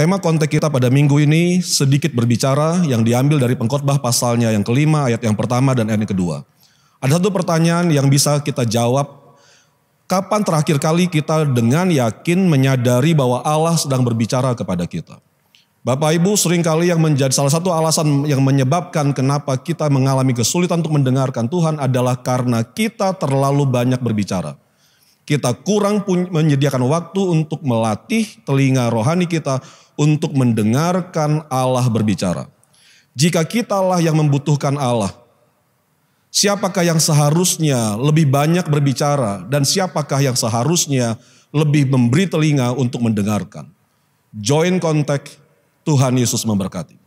Tema konteks kita pada minggu ini sedikit berbicara yang diambil dari pengkhotbah pasalnya yang kelima, ayat yang pertama dan ayat yang kedua. Ada satu pertanyaan yang bisa kita jawab, kapan terakhir kali kita dengan yakin menyadari bahwa Allah sedang berbicara kepada kita? Bapak Ibu seringkali yang menjadi salah satu alasan yang menyebabkan kenapa kita mengalami kesulitan untuk mendengarkan Tuhan adalah karena kita terlalu banyak berbicara. Kita kurang menyediakan waktu untuk melatih telinga rohani kita untuk mendengarkan Allah berbicara. Jika kitalah yang membutuhkan Allah, siapakah yang seharusnya lebih banyak berbicara dan siapakah yang seharusnya lebih memberi telinga untuk mendengarkan? Join kontak Tuhan Yesus memberkati.